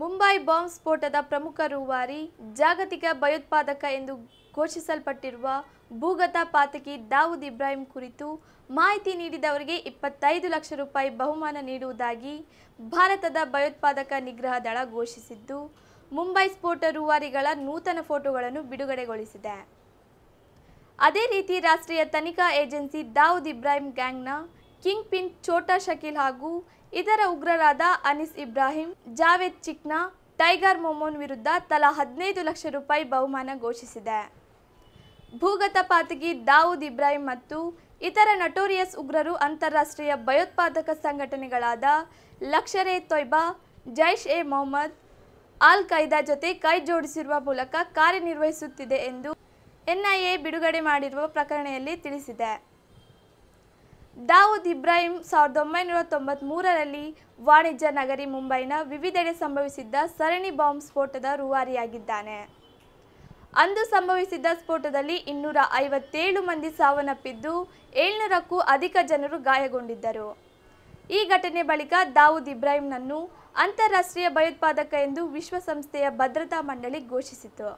Mumbai bomb ಸ್ಫೋಟದ ಪ್ರಮುಖ ರೂವಾರಿ ಜಾಗತಿಕ ಭಯೋತ್ಪಾದಕ ಎಂದು ಘೋಷಿಸಲ್ಪಟ್ಟಿರುವ ಭೂಗತ ಪಾತಕಿ ದಾವೂದ್ ಇಬ್ರಾಹಿಂ ಕುರಿತು ಮಾಹಿತಿ ನೀಡಿದವರಿಗೆ ಇಪ್ಪತ್ತೈದು ಲಕ್ಷ ರೂಪಾಯಿ ಬಹುಮಾನ ನೀಡುವುದಾಗಿ ಭಾರತದ ಭಯೋತ್ಪಾದಕ ನಿಗ್ರಹ ದಳ ಘೋಷಿಸಿದ್ದು ಮುಂಬೈ ಸ್ಫೋಟ ರೂವಾರಿಗಳ ನೂತನ ಫೋಟೋಗಳನ್ನು ಬಿಡುಗಡೆಗೊಳಿಸಿದೆ ಅದೇ ರೀತಿ ರಾಷ್ಟ್ರೀಯ ತನಿಖಾ ಏಜೆನ್ಸಿ ದಾವೂದ್ ಇಬ್ರಾಹಿಂ ಗ್ಯಾಂಗ್ನ ಕಿಂಗ್ ಪಿನ್ ಛೋಟಾ ಶಕೀಲ್ ಹಾಗೂ ಇತರ ಉಗ್ರರಾದ ಅನಿಸ್ ಇಬ್ರಾಹಿಂ ಜಾವೇದ್ ಚಿಕ್ನಾ ಟೈಗರ್ ಮೊಮೋನ್ ವಿರುದ್ಧ ತಲಾ ಹದಿನೈದು ಲಕ್ಷ ರೂಪಾಯಿ ಬಹುಮಾನ ಘೋಷಿಸಿದೆ ಭೂಗತ ಪಾತಗಿ ದಾವೂದ್ ಇಬ್ರಾಹಿಂ ಮತ್ತು ಇತರ ನಟೋರಿಯಸ್ ಉಗ್ರರು ಅಂತಾರಾಷ್ಟ್ರೀಯ ಭಯೋತ್ಪಾದಕ ಸಂಘಟನೆಗಳಾದ ಲಕ್ಷರ್ ಎ ತೊಯ್ಬಾ ಜೈಷ್ ಎ ಮೊಹಮ್ಮದ್ ಅಲ್ ಖೈದಾ ಜೊತೆ ಕೈ ಜೋಡಿಸಿರುವ ಮೂಲಕ ಕಾರ್ಯನಿರ್ವಹಿಸುತ್ತಿದೆ ಎಂದು ಎನ್ಐಎ ಬಿಡುಗಡೆ ಮಾಡಿರುವ ಪ್ರಕರಣದಲ್ಲಿ ತಿಳಿಸಿದೆ ದಾವೂದ್ ಇಬ್ರಾಹಿಂ ಸಾವಿರದ ಒಂಬೈನೂರ ಮೂರರಲ್ಲಿ ವಾಣಿಜ್ಯ ನಗರಿ ಮುಂಬೈನ ವಿವಿಧೆಡೆ ಸಂಭವಿಸಿದ್ದ ಸರಣಿ ಬಾಂಬ್ ಸ್ಫೋಟದ ರೂವಾರಿಯಾಗಿದ್ದಾನೆ ಅಂದು ಸಂಭವಿಸಿದ್ದ ಸ್ಫೋಟದಲ್ಲಿ ಇನ್ನೂರ ಐವತ್ತೇಳು ಮಂದಿ ಸಾವನ್ನಪ್ಪಿದ್ದು ಏಳ್ನೂರಕ್ಕೂ ಅಧಿಕ ಜನರು ಗಾಯಗೊಂಡಿದ್ದರು ಈ ಘಟನೆ ಬಳಿಕ ದಾವೂದ್ ಇಬ್ರಾಹಿಂನನ್ನು ಅಂತಾರಾಷ್ಟ್ರೀಯ ಭಯೋತ್ಪಾದಕ ಎಂದು ವಿಶ್ವಸಂಸ್ಥೆಯ ಭದ್ರತಾ ಮಂಡಳಿ ಘೋಷಿಸಿತು